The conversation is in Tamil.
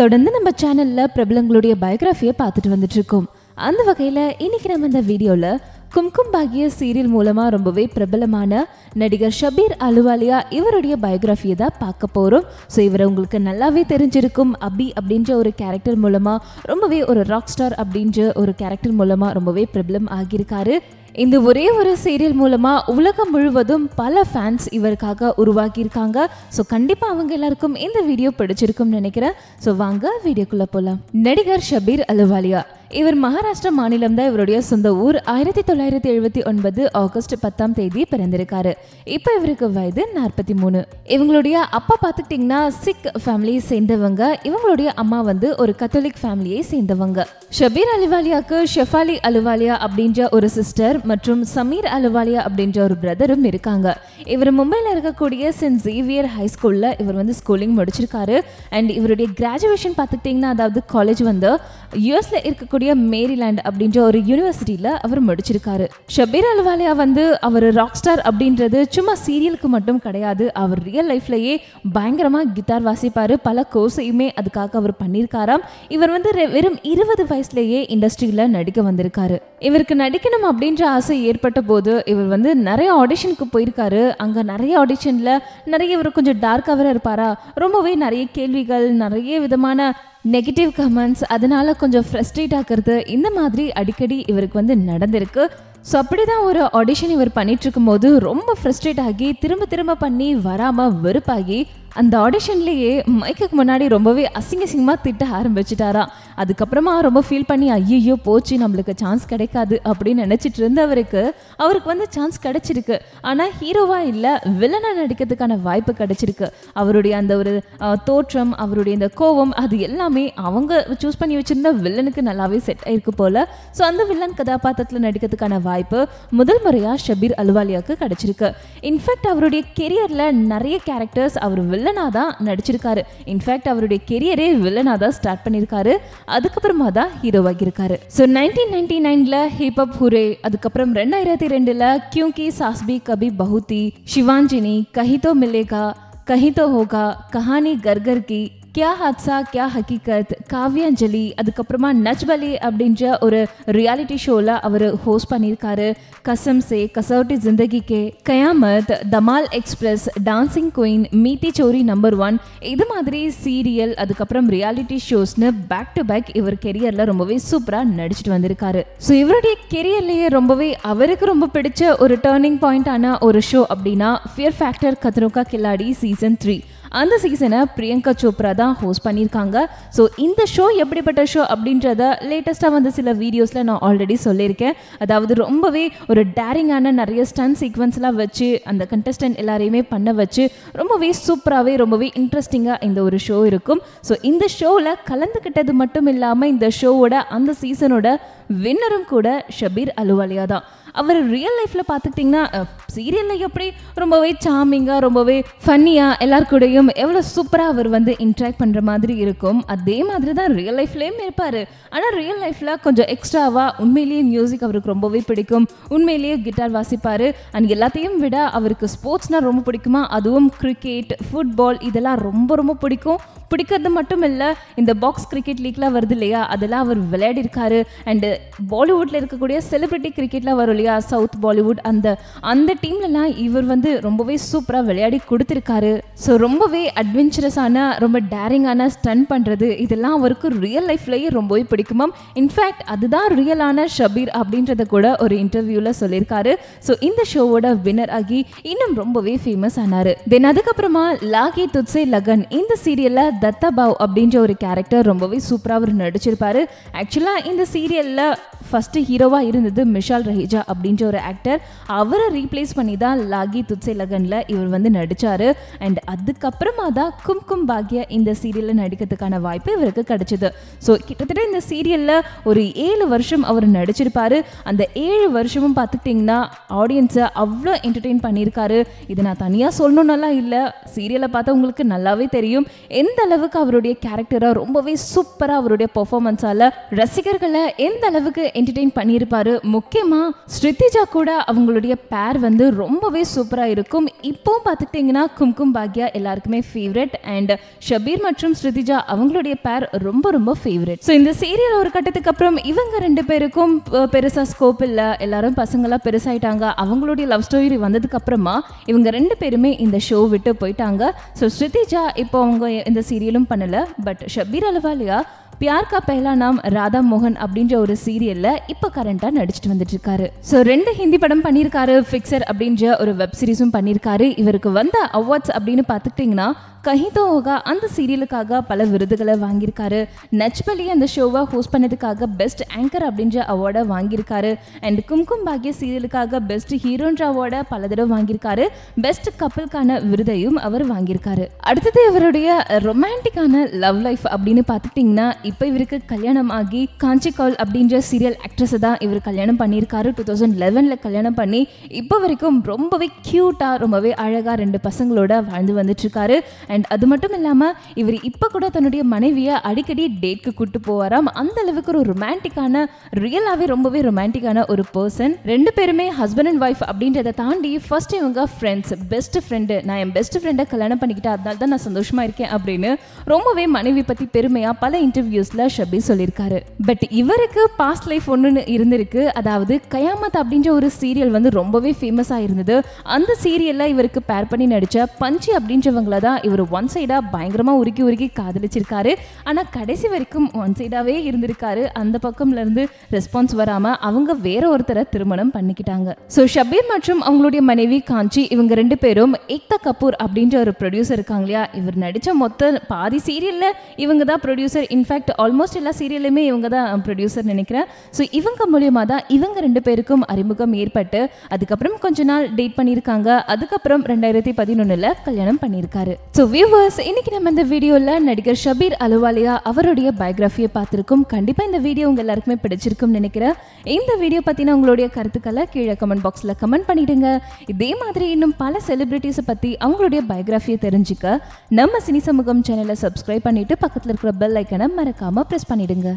தொடர்ந்து நம்ம சேனல்ல பிரபலங்களுடைய பயோகிராஃபியை பார்த்துட்டு இருக்கோம் அந்த வகையில இன்னைக்கு நம்ம இந்த வீடியோல கும்கும் பாகிய சீரியல் மூலமா ரொம்பவே பிரபலமான நடிகர் ஷபீர் அலுவாலியா இவருடைய பயோகிராஃபியை தான் பார்க்க போறோம் ஸோ இவரை உங்களுக்கு நல்லாவே தெரிஞ்சிருக்கும் அபி அப்படின்ற ஒரு கேரக்டர் மூலமா ரொம்பவே ஒரு ராக் ஸ்டார் அப்படின்ற ஒரு கேரக்டர் மூலமா ரொம்பவே பிரபலம் ஆகியிருக்காரு இந்த ஒரே ஒரு சீரியல் மூலமாக உலகம் முழுவதும் பல ஃபேன்ஸ் இவருக்காக உருவாக்கியிருக்காங்க ஸோ கண்டிப்பாக அவங்க எல்லாருக்கும் இந்த வீடியோ பிடிச்சிருக்கும்னு நினைக்கிறேன் ஸோ வாங்க வீடியோக்குள்ளே போகலாம் நடிகர் ஷபீர் அலுவாலியா இவர் மகாராஷ்டிரா மாநிலம் தான் இவருடைய சொந்த ஊர் ஆயிரத்தி தொள்ளாயிரத்தி எழுபத்தி ஒன்பது ஆகஸ்ட் பத்தாம் தேதி பிறந்திருக்காரு இப்ப இவருக்கு வயது நாற்பத்தி மூணு இவங்களுடைய அப்பா பாத்துக்கிட்டீங்கன்னா சிக் ஃபேமிலியை சேர்ந்தவங்க இவங்களுடைய அம்மா வந்து ஒரு கத்தோலிக் ஃபேமிலியை சேர்ந்தவங்க ஷபீர் அலுவாலியாக்கு ஷெஃபாலி அலுவாலியா அப்படின்ற ஒரு சிஸ்டர் மற்றும் சமீர் அலுவாலியா அப்படின்ற ஒரு பிரதரும் இருக்காங்க இவர் மும்பையில் இருக்கக்கூடிய சென்ட் ஜேவியர் ஹை ஸ்கூல்ல இவர் வந்து ஸ்கூலிங் முடிச்சிருக்காரு அண்ட் இவருடைய கிராஜுவேஷன் பாத்துக்கிட்டீங்கன்னா அதாவது காலேஜ் வந்து யூஎஸ்ல இருக்கக்கூடிய இருக்கக்கூடிய மேரிலேண்ட் அப்படின்ற ஒரு யூனிவர்சிட்டியில் அவர் முடிச்சிருக்காரு ஷபீர் அலுவாலியா வந்து அவர் ராக் ஸ்டார் அப்படின்றது சும்மா சீரியலுக்கு மட்டும் கிடையாது அவர் ரியல் லைஃப்லேயே பயங்கரமாக கிட்டார் வாசிப்பார் பல கோர்ஸையுமே அதுக்காக அவர் பண்ணியிருக்காராம் இவர் வந்து வெறும் இருபது வயசுலேயே இண்டஸ்ட்ரியில் நடிக்க வந்திருக்காரு இவருக்கு நடிக்கணும் அப்படின்ற ஆசை ஏற்பட்ட போது இவர் வந்து நிறைய ஆடிஷனுக்கு போயிருக்காரு அங்கே நிறைய ஆடிஷனில் நிறைய இவர் கொஞ்சம் டார்க்காக இருப்பாரா ரொம்பவே நிறைய கேள்விகள் நிறைய விதமான நெகட்டிவ் கமெண்ட்ஸ் அதனால் கொஞ்சம் ஃப்ரெஸ்ட்ரேட் ஆக்கிறது இந்த மாதிரி அடிக்கடி இவருக்கு வந்து நடந்திருக்கு ஸோ அப்படி தான் ஒரு ஆடிஷன் இவர் பண்ணிகிட்ருக்கும் போது ரொம்ப ஃப்ரெஸ்ட்ரேட் ஆகி திரும்ப திரும்ப பண்ணி வராமல் வெறுப்பாகி அந்த ஆடிஷன்லேயே மைக்குக்கு முன்னாடி ரொம்பவே அசிங்க அசிங்கமாக திட்ட ஆரம்பிச்சிட்டாரா அதுக்கப்புறமா ரொம்ப ஃபீல் பண்ணி ஐயோ போச்சு நம்மளுக்கு சான்ஸ் கிடைக்காது அப்படின்னு நினச்சிட்டு இருந்தவருக்கு அவருக்கு வந்து சான்ஸ் கிடைச்சிருக்கு ஆனால் ஹீரோவாக இல்லை வில்லனாக நடிக்கிறதுக்கான வாய்ப்பு கிடைச்சிருக்கு அவருடைய அந்த ஒரு தோற்றம் அவருடைய இந்த கோவம் அது எல்லாமே அவங்க சூஸ் பண்ணி வச்சுருந்த வில்லனுக்கு நல்லாவே செட் ஆயிருக்கு போல் ஸோ அந்த வில்லன் கதாபாத்திரத்தில் நடிக்கிறதுக்கான வாய்ப்பு முதல் முறையாக ஷபீர் அலுவாலியாவுக்கு கிடைச்சிருக்கு இன்ஃபேக்ட் அவருடைய கெரியரில் நிறைய கேரக்டர்ஸ் அவர் வில்லனாக தான் நடிச்சிருக்காரு இன்ஃபேக்ட் அவருடைய கெரியரே வில்லனாக தான் ஸ்டார்ட் பண்ணியிருக்காரு அதுக்கப்புறமா தான் ஹீரோவாகியிருக்காரு ஸோ நைன்டீன் நைன்டி நைன்ல ஹிப்ஹப் ஹுரே அதுக்கப்புறம் ரெண்டாயிரத்தி ரெண்டுல கியூங்கி சாஸ்பி கபி பஹுதி சிவாஞ்சினி கஹிதோ மில்லேகா கஹிதோ ஹோகா கஹானி கர்கர் की கியா ஹாத்ஸா கியா ஹக்கீகத் காவியாஞ்சலி அதுக்கப்புறமா நச்பலி அப்படின்ற ஒரு ரியாலிட்டி ஷோவில் அவர் ஹோஸ்ட் பண்ணியிருக்காரு Kasam Se Kasauti Kay Qayamat Dhamaal express dancing queen Meethi Choori number one இது மாதிரி சீரியல் அதுக்கப்புறம் ரியாலிட்டி ஷோஸ்னு பேக் டு பேக் இவர் கெரியரில் ரொம்பவே சூப்பராக நடிச்சிட்டு வந்திருக்காரு ஸோ இவருடைய கெரியர்லேயே ரொம்பவே அவருக்கு ரொம்ப பிடிச்ச ஒரு டேர்னிங் பாயிண்டான ஒரு ஷோ அப்படின்னா fear factor Khatron ka Khiladi season three அந்த சீசனை பிரியங்கா சோப்ரா தான் ஹோஸ்ட் பண்ணியிருக்காங்க ஸோ இந்த ஷோ எப்படிப்பட்ட ஷோ அப்படின்றத லேட்டஸ்ட்டாக வந்து சில வீடியோஸில் நான் ஆல்ரெடி சொல்லியிருக்கேன் அதாவது ரொம்பவே ஒரு டேரிங்கான நிறைய ஸ்டன் சீக்வன்ஸ்லாம் வச்சு அந்த கண்டஸ்டன்ட் எல்லாரையுமே பண்ண வச்சு ரொம்பவே சூப்பராகவே ரொம்பவே இன்ட்ரெஸ்டிங்காக இந்த ஒரு ஷோ இருக்கும் ஸோ இந்த ஷோவில் கலந்துக்கிட்டது மட்டும் இல்லாமல் இந்த ஷோவோட அந்த சீசனோட வின்னரும் கூட ஷபீர் அலுவலியா தான் அவர் ரியல் லைஃப்பில் பார்த்துக்கிட்டிங்கன்னா சீரியலில் எப்படி ரொம்பவே சாமிங்காக ரொம்பவே ஃபன்னியாக எல்லாருக்கூடையும் எவ்வளோ சூப்பராக அவர் வந்து இன்ட்ராக்ட் பண்ணுற மாதிரி இருக்கும் அதே மாதிரி தான் ரியல் லைஃப்லேயும் இருப்பார் ஆனால் ரியல் லைஃப்பில் கொஞ்சம் எக்ஸ்ட்ராவாக உண்மையிலேயே மியூசிக் அவருக்கு ரொம்பவே பிடிக்கும் உண்மையிலேயே கிட்டார் வாசிப்பார் அண்ட் எல்லாத்தையும் விட அவருக்கு ஸ்போர்ட்ஸ்னால் ரொம்ப பிடிக்குமா அதுவும் கிரிக்கெட் ஃபுட்பால் இதெல்லாம் ரொம்ப ரொம்ப பிடிக்கும் பிடிக்கிறது மட்டும் இல்லை இந்த பாக்ஸ் கிரிக்கெட் லீக்லாம் வருது இல்லையா அதெல்லாம் அவர் விளையாடிருக்காரு அண்டு பாலிவுட்டில் இருக்கக்கூடிய செலிப்ரிட்டி கிரிக்கெட்லாம் வரும் இல்லையா சவுத் பாலிவுட் அந்த அந்த டீம்லலாம் இவர் வந்து ரொம்பவே சூப்பராக விளையாடி கொடுத்துருக்காரு ஸோ ரொம்பவே அட்வென்ச்சரஸான ரொம்ப டேரிங்கான ஸ்டன் பண்ணுறது இதெல்லாம் அவருக்கு ரியல் லைஃப்லேயே ரொம்பவே பிடிக்குமாம் இன்ஃபேக்ட் அதுதான் ரியலான ஷபீர் அப்படின்றத கூட ஒரு இன்டர்வியூவில் சொல்லியிருக்காரு ஸோ இந்த ஷோவோட வின்னர் ஆகி இன்னும் ரொம்பவே ஃபேமஸ் ஆனார் தென் அதுக்கப்புறமா லாகி துத்சே லகன் இந்த சீரியலில் தத்தா பாவ் அப்படின்ற ஒரு கேரக்டர் ரொம்பவே சூப்பராக அவர் நடிச்சிருப்பாரு ஆக்சுவலாக இந்த சீரியலில் ஃபஸ்ட்டு ஹீரோவாக இருந்தது மிஷால் ரஹிஜா அப்படின்ற ஒரு ஆக்டர் அவரை ரீப்ளேஸ் பண்ணி தான் லாகி துத்சே லகனில் இவர் வந்து நடித்தார் அண்ட் அதுக்கப்புறமா தான் கும்கும் பாக்யா இந்த சீரியலில் நடிக்கிறதுக்கான வாய்ப்பு இவருக்கு கிடைச்சிது ஸோ கிட்டத்தட்ட இந்த சீரியலில் ஒரு ஏழு வருஷம் அவர் நடிச்சிருப்பார் அந்த ஏழு வருஷமும் பார்த்துக்கிட்டிங்கன்னா ஆடியன்ஸை அவ்வளோ என்டர்டெயின் பண்ணியிருக்காரு இது நான் தனியாக சொல்லணுன்னெல்லாம் இல்லை சீரியலை பார்த்தா உங்களுக்கு நல்லாவே தெரியும் எந்த அளவுக்கு அவருடைய கேரக்டராக ரொம்பவே சூப்பராக அவருடைய பர்ஃபாமன்ஸால் ரசிகர்களை எந்த அளவுக்கு என்டர்டெயின் பண்ணியிருப்பார் முக்கியமாக ஸ்ருதிஜா கூட அவங்களுடைய பேர் வந்து ரொம்பவே சூப்பராக இருக்கும் இப்போவும் பார்த்துக்கிட்டிங்கன்னா கும்கும் பாக்யா எல்லாருக்குமே ஃபேவரட் அண்ட் ஷபீர் மற்றும் ஸ்ருதிஜா அவங்களுடைய பேர் ரொம்ப ரொம்ப ஃபேவரட் ஸோ இந்த சீரியல் ஒரு கட்டத்துக்கு அப்புறம் இவங்க ரெண்டு பேருக்கும் பெருசாக ஸ்கோப் இல்லை எல்லாரும் பசங்களாம் பெருசாயிட்டாங்க அவங்களுடைய லவ் ஸ்டோரி வந்ததுக்கு அப்புறமா இவங்க ரெண்டு பேருமே இந்த ஷோ விட்டு போயிட்டாங்க ஸோ ஸ்ருதிஜா இப்போ அவங்க இந்த சீரியலும் பண்ணலை பட் ஷபீர் அலுவாலியா பியார் கா பெலா நாம் ராதா மோகன் அப்படின்ற ஒரு சீரியல்ல இப்போ கரண்டா நடிச்சிட்டு வந்துட்டு இருக்காரு ஸோ ரெண்டு ஹிந்தி படம் பண்ணியிருக்காரு ஃபிக்சர் அப்படின்ற ஒரு வெப் சீரிஸும் பண்ணியிருக்காரு இவருக்கு வந்த அவார்ட்ஸ் அப்படின்னு பாத்துக்கிட்டீங்கன்னா கஹிதோ அந்த சீரியலுக்காக பல விருதுகளை வாங்கியிருக்காரு நச்பலி அந்த ஷோவை ஹோஸ்ட் பண்ணதுக்காக பெஸ்ட் ஆங்கர் அப்படின்ற அவார்டை வாங்கியிருக்காரு அண்ட் கும்கும் பாக்ய சீரியலுக்காக பெஸ்ட் ஹீரோன்ற அவார்டை பல தடவை வாங்கியிருக்காரு பெஸ்ட் கப்பலுக்கான விருதையும் அவர் வாங்கியிருக்காரு அடுத்தது இவருடைய ரொமான்டிக்கான லவ் லைஃப் அப்படின்னு பார்த்துட்டிங்கன்னா இப்போ இவருக்கு கல்யாணம் ஆகி காஞ்சி கவுல் அப்படின்ற சீரியல் ஆக்ட்ரஸை தான் இவர் கல்யாணம் பண்ணியிருக்காரு டூ தௌசண்ட் லெவனில் கல்யாணம் பண்ணி இப்போ வரைக்கும் ரொம்பவே க்யூட்டாக ரொம்பவே அழகாக ரெண்டு பசங்களோட வாழ்ந்து வந்துட்டுருக்காரு அண்ட் அது மட்டும் இல்லாமல் இவர் இப்போ கூட தன்னுடைய மனைவியை அடிக்கடி டேட்க்கு கூப்பிட்டு போவாராம் அந்த அளவுக்கு ஒரு ரொமான்டிக்கான ரியலாகவே ரொம்பவே ரொமான்டிக்கான ஒரு பர்சன் ரெண்டு பேருமே ஹஸ்பண்ட் அண்ட் ஒய்ஃப் அப்படின்றத தாண்டி ஃபர்ஸ்ட் இவங்க ஃப்ரெண்ட்ஸ் பெஸ்ட் ஃப்ரெண்டு நான் என் பெஸ்ட் ஃப்ரெண்டை கல்யாணம் பண்ணிக்கிட்டேன் அதனால தான் நான் சந்தோஷமாக இருக்கேன் அப்படின்னு ரொம்பவே மனைவி பற்றி பெருமையாக பல இன்டர்வியூ இன்டர்வியூஸ்ல ஷபி சொல்லியிருக்காரு பட் இவருக்கு பாஸ்ட் லைஃப் ஒன்றுன்னு இருந்திருக்கு அதாவது கயாமத் அப்படின்ற ஒரு சீரியல் வந்து ரொம்பவே ஃபேமஸ் ஆயிருந்தது அந்த சீரியல்ல இவருக்கு பேர் பண்ணி நடிச்ச பஞ்சி அப்படின்றவங்கள தான் இவர் ஒன் சைடா பயங்கரமா உருக்கி உருக்கி காதலிச்சிருக்காரு ஆனா கடைசி வரைக்கும் ஒன் சைடாவே இருந்திருக்காரு அந்த பக்கம்ல இருந்து ரெஸ்பான்ஸ் வராம அவங்க வேற ஒருத்தரை திருமணம் பண்ணிக்கிட்டாங்க ஸோ ஷபீர் மற்றும் அவங்களுடைய மனைவி காஞ்சி இவங்க ரெண்டு பேரும் ஏக்தா கபூர் அப்படின்ற ஒரு ப்ரொடியூசர் இருக்காங்க இல்லையா இவர் நடிச்ச மொத்த பாதி சீரியல்ல இவங்க தான் ப்ரொடியூசர் இன்ஃபேக்ட் இன்ஃபேக்ட் ஆல்மோஸ்ட் எல்லா சீரியலுமே இவங்க தான் ப்ரொடியூசர் நினைக்கிறேன் ஸோ இவங்க மூலியமாக தான் இவங்க ரெண்டு பேருக்கும் அறிமுகம் ஏற்பட்டு அதுக்கப்புறம் கொஞ்ச நாள் டேட் பண்ணியிருக்காங்க அதுக்கப்புறம் ரெண்டாயிரத்தி பதினொன்னுல கல்யாணம் பண்ணியிருக்காரு ஸோ வியூவர்ஸ் இன்னைக்கு நம்ம இந்த வீடியோவில் நடிகர் ஷபீர் அலுவாலியா அவருடைய பயோகிராஃபியை பார்த்துருக்கோம் கண்டிப்பாக இந்த வீடியோ உங்கள் எல்லாருக்குமே பிடிச்சிருக்கும்னு நினைக்கிறேன் இந்த வீடியோ பற்றின உங்களுடைய கருத்துக்களை கீழே கமெண்ட் பாக்ஸில் கமெண்ட் பண்ணிடுங்க இதே மாதிரி இன்னும் பல செலிபிரிட்டிஸை பற்றி அவங்களுடைய பயோகிராஃபியை தெரிஞ்சுக்க நம்ம சினி சமூகம் சேனலை சப்ஸ்கிரைப் பண்ணிட்டு பக்கத்தில் இருக்கிற பெல் ஐக்கனை மறக்க மறக்காம பிரஸ் பண்ணிவிடுங்க